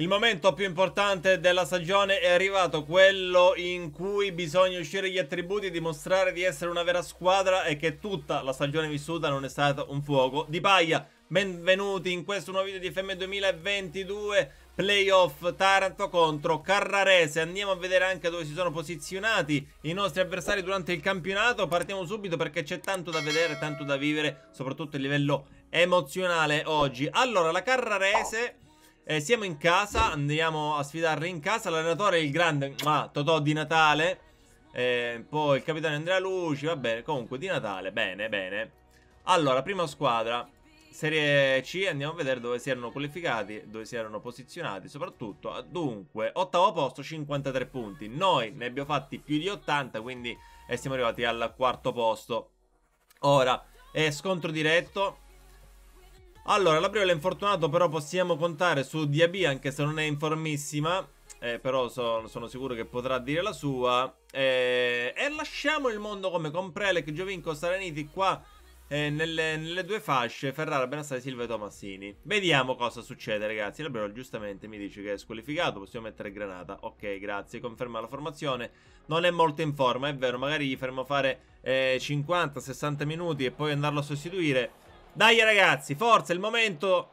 Il momento più importante della stagione è arrivato, quello in cui bisogna uscire gli attributi, dimostrare di essere una vera squadra e che tutta la stagione vissuta non è stata un fuoco di paia. Benvenuti in questo nuovo video di FM 2022 playoff Taranto contro Carrarese. Andiamo a vedere anche dove si sono posizionati i nostri avversari durante il campionato. Partiamo subito perché c'è tanto da vedere, tanto da vivere, soprattutto a livello emozionale oggi. Allora, la Carrarese eh, siamo in casa, andiamo a sfidarli in casa. L'allenatore è il grande ah, Totò di Natale. Eh, poi il capitano Andrea Luci, va bene. Comunque di Natale, bene, bene. Allora, prima squadra. Serie C, andiamo a vedere dove si erano qualificati, dove si erano posizionati soprattutto. Dunque, ottavo posto, 53 punti. Noi ne abbiamo fatti più di 80, quindi eh, siamo arrivati al quarto posto. Ora, eh, scontro diretto allora, la Briola è infortunato, però possiamo contare su Diaby, anche se non è in formissima. Eh, però so, sono sicuro che potrà dire la sua. Eh, e lasciamo il mondo come con Prelec, Giovinco, Saraniti qua eh, nelle, nelle, due fasce, Ferrara, Benassai, Silva e Tomassini. Vediamo cosa succede, ragazzi. L'Abrero giustamente mi dice che è squalificato, possiamo mettere Granata. Ok, grazie, conferma la formazione. Non è molto in forma, è vero, magari gli fermo fare 50-60 eh, minuti e poi andarlo a sostituire. Dai ragazzi, forza, è il momento.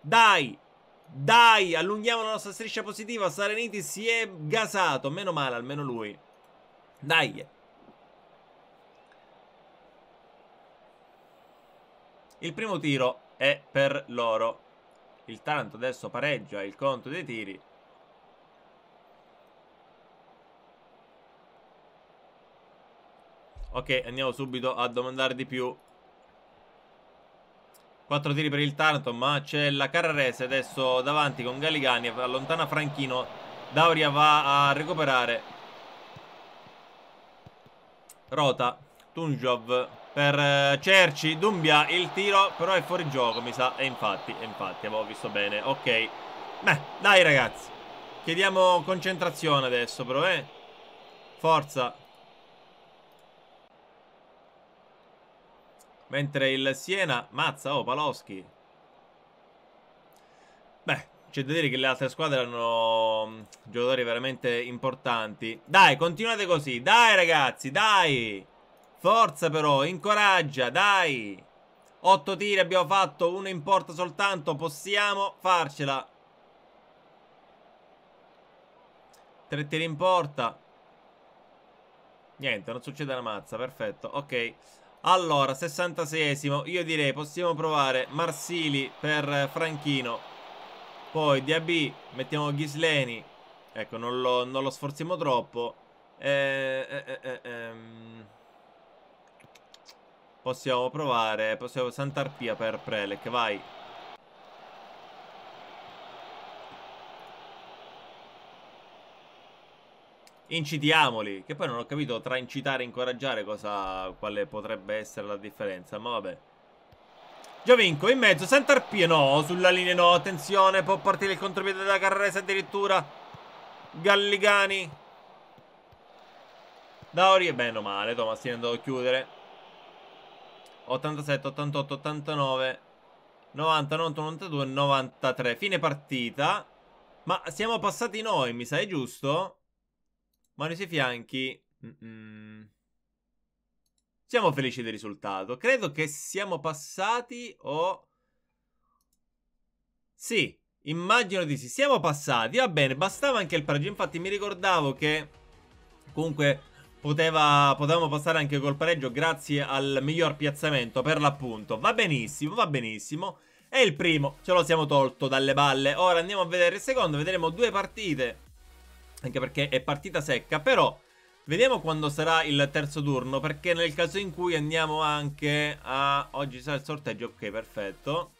Dai, dai, allunghiamo la nostra striscia positiva. Sareniti si è gasato, meno male, almeno lui. Dai. Il primo tiro è per loro. Il tanto adesso pareggia il conto dei tiri. Ok, andiamo subito a domandare di più 4 tiri per il Taranto, ma c'è la Carrarese adesso davanti con Galigani, allontana Franchino, Dauria va a recuperare. Rota, Tunjov per eh, Cerci, Dumbia, il tiro però è fuori gioco mi sa, e infatti, e infatti, avevo visto bene, ok. Beh, dai ragazzi, chiediamo concentrazione adesso però, eh. Forza, Mentre il Siena mazza oh, Paloschi. Beh, c'è da dire che le altre squadre hanno mm, giocatori veramente importanti. Dai, continuate così. Dai, ragazzi, dai. Forza però, incoraggia, dai. 8 tiri abbiamo fatto, uno in porta soltanto. Possiamo farcela. 3 tiri in porta. Niente, non succede una mazza, perfetto. Ok. Allora, 66esimo, io direi possiamo provare Marsili per eh, Franchino. Poi Diaby, mettiamo Ghisleni. Ecco, non lo, non lo sforziamo troppo. Eh, eh, eh, eh ehm. Possiamo provare, possiamo Sant'Arpia per Prelec, vai. incitiamoli. Che poi non ho capito tra incitare e incoraggiare cosa, quale potrebbe essere la differenza, ma vabbè. Giovinco in mezzo, Santarpie no, sulla linea no, attenzione, può partire il contropiede della Carrese addirittura. Galligani. Dauri, e eh, bene o male, Tomassini è andato a chiudere. 87, 88, 89, 90, 91, 92, 93. Fine partita. Ma siamo passati noi, mi sai giusto? Ma nei suoi fianchi... Mm-mm. Siamo felici del risultato. Credo che siamo passati o... Sì, immagino di sì. Siamo passati, va bene. Bastava anche il pareggio. Infatti mi ricordavo che comunque poteva, potevamo passare anche col pareggio grazie al miglior piazzamento per l'appunto. Va benissimo, va benissimo. E il primo ce lo siamo tolto dalle balle. Ora andiamo a vedere il secondo. Vedremo due partite anche perché è partita secca, però vediamo quando sarà il terzo turno, perché nel caso in cui andiamo anche a... Oggi sarà il sorteggio, ok, perfetto.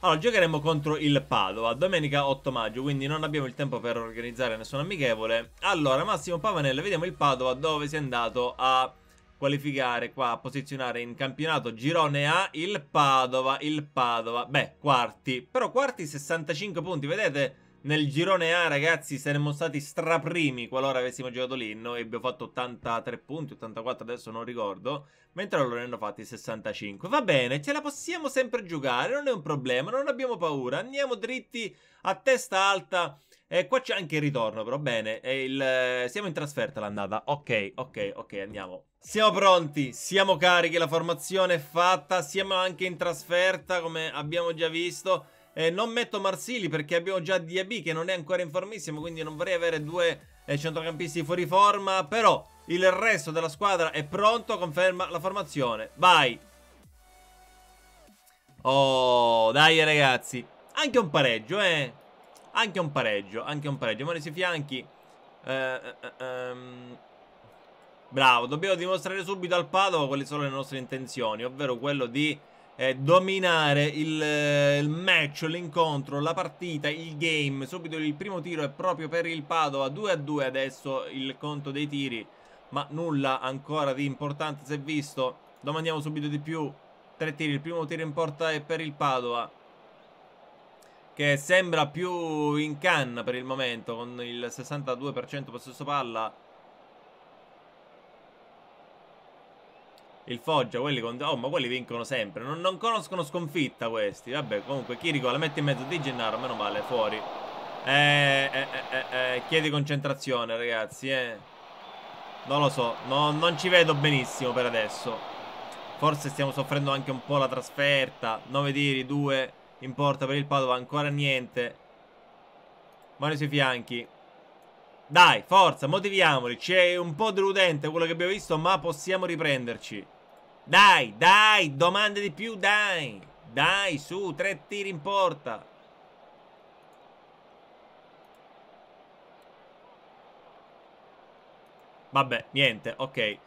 Allora, giocheremo contro il Padova, domenica 8 maggio, quindi non abbiamo il tempo per organizzare nessun amichevole. Allora, Massimo Pavanello, vediamo il Padova dove si è andato a qualificare qua, a posizionare in campionato girone A il Padova, il Padova, beh, quarti, però quarti 65 punti, vedete? Nel girone A, ragazzi, saremmo stati straprimi qualora avessimo giocato lì. Noi abbiamo fatto 83 punti, 84 adesso non ricordo. Mentre loro ne hanno fatti 65. Va bene, ce la possiamo sempre giocare, non è un problema, non abbiamo paura. Andiamo dritti a testa alta. E qua c'è anche il ritorno, però bene. Il... Siamo in trasferta l'andata. Ok, ok, ok, andiamo. Siamo pronti, siamo carichi, la formazione è fatta. Siamo anche in trasferta, come abbiamo già visto. Eh, non metto Marsili perché abbiamo già Diaby che non è ancora in formissimo, quindi non vorrei avere due eh, centrocampisti fuori forma, però il resto della squadra è pronto, conferma la formazione. Vai! Oh, dai ragazzi. Anche un pareggio, eh. Anche un pareggio, anche un pareggio. Mano sui fianchi. Eh, eh, eh, ehm... Bravo, dobbiamo dimostrare subito al Padova quali sono le nostre intenzioni, ovvero quello di eh, dominare il, eh, il match, l'incontro, la partita, il game. Subito il primo tiro è proprio per il Padova, 2 a 2 adesso il conto dei tiri, ma nulla ancora di importante si è visto. Domandiamo subito di più, tre tiri, il primo tiro in porta è per il Padova. Che sembra più in canna per il momento con il 62% possesso palla Il Foggia, quelli con... Oh, ma quelli vincono sempre. Non, non conoscono sconfitta questi. Vabbè, comunque, Chirico la mette in mezzo di Gennaro, meno male, fuori. Eh, eh, eh, eh, eh, chiedi concentrazione, ragazzi, eh. Non lo so, no, non ci vedo benissimo per adesso. Forse stiamo soffrendo anche un po' la trasferta. 9 tiri, 2 in porta per il Padova, ancora niente. Mano sui fianchi. Dai, forza, motiviamoli. C'è un po' deludente quello che abbiamo visto, ma possiamo riprenderci. Dai, dai, domande di più, dai. Dai, su, tre tiri in porta. Vabbè, niente, ok.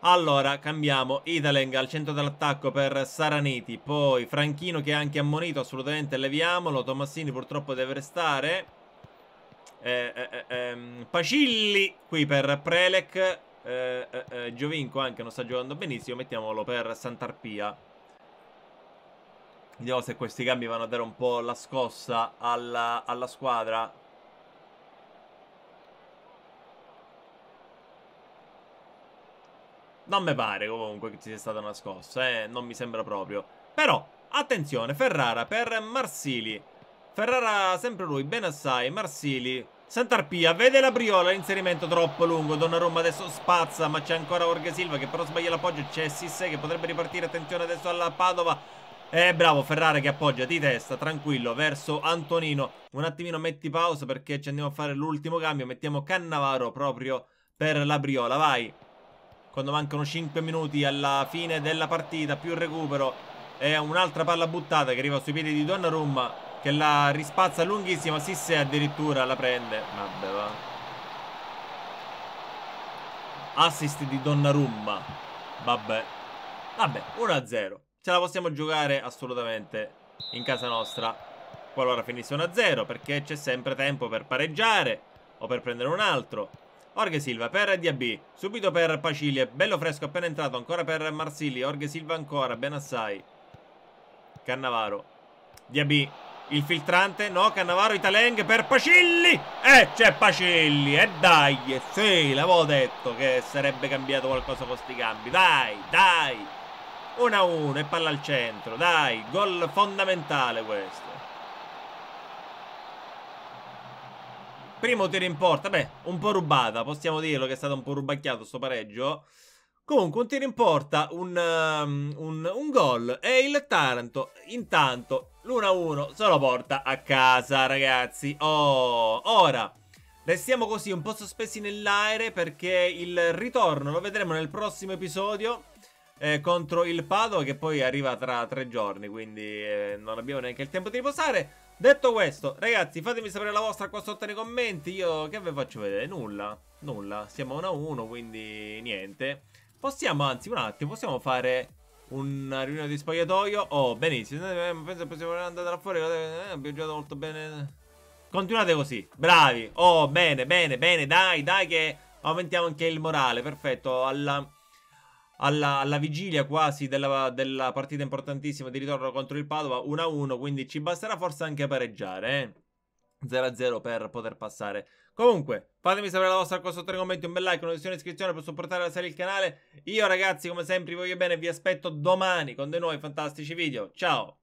Allora, cambiamo Italeng al centro dell'attacco per Saraniti. Poi Franchino che è anche ammonito, assolutamente leviamolo. Tomassini purtroppo deve restare. Eh, eh, eh, ehm, Pacilli qui per Prelec. Eh, eh, eh, Giovinco anche non sta giocando benissimo, mettiamolo per Santarpia. Vediamo se questi cambi vanno a dare un po' la scossa alla, alla squadra. Non mi pare comunque che ci sia stata una scossa, eh? non mi sembra proprio. Però, attenzione, Ferrara per Marsili. Ferrara sempre lui, ben assai, Marsili Santarpia vede la Briola, l'inserimento troppo lungo, Donnarumma adesso spazza, ma c'è ancora Orga Silva che però sbaglia l'appoggio, c'è Sisse che potrebbe ripartire, attenzione adesso alla Padova. Eh bravo Ferrara che appoggia di testa, tranquillo, verso Antonino. Un attimino metti pausa perché ci andiamo a fare l'ultimo cambio, mettiamo Cannavaro proprio per la Briola, vai. Quando mancano 5 minuti alla fine della partita, più recupero e un'altra palla buttata che arriva sui piedi di Donnarumma che la rispazza lunghissima Sisse addirittura la prende Vabbè va Assist di Donnarumma Vabbè Vabbè 1-0 Ce la possiamo giocare assolutamente In casa nostra Qualora finisse 1-0 Perché c'è sempre tempo per pareggiare O per prendere un altro Orge Silva per DAB, subito per Pacilie, bello fresco appena entrato, ancora per Marsili, Orge Silva ancora, ben assai. Cannavaro, DAB il filtrante, no, Cannavaro, Italeng per Pacilli. Eh, c'è Pacilli, eh dai, eh, sì, l'avevo detto che sarebbe cambiato qualcosa con questi cambi. Dai, dai. 1-1 e palla al centro, dai, gol fondamentale questo. Primo tiro in porta, beh, un po' rubata, possiamo dirlo che è stato un po' rubacchiato sto pareggio. Comunque un tiro in porta, un, um, un, un gol e il Taranto intanto l'1-1 se lo porta a casa ragazzi. Oh, ora restiamo così un po' sospesi nell'aereo perché il ritorno lo vedremo nel prossimo episodio eh, contro il Padova che poi arriva tra tre giorni quindi eh, non abbiamo neanche il tempo di riposare. Detto questo, ragazzi, fatemi sapere la vostra qua sotto nei commenti. Io che vi faccio vedere? Nulla, nulla. Siamo 1 1, quindi niente. Possiamo, anzi, un attimo, possiamo fare una riunione di spogliatoio? Oh, benissimo. Eh, eh, penso che possiamo andare da fuori. Eh, abbiamo giocato molto bene. Continuate così. Bravi. Oh, bene, bene, bene. Dai, dai che aumentiamo anche il morale. Perfetto. Alla... Alla, alla, vigilia quasi della, della, partita importantissima di ritorno contro il Padova 1-1, quindi ci basterà forse anche pareggiare, eh? 0-0 per poter passare Comunque, fatemi sapere la vostra cosa sotto nei commenti, un bel like, una visione iscrizione per supportare la serie e il canale. Io ragazzi, come sempre, vi voglio bene vi aspetto domani con dei nuovi fantastici video. Ciao!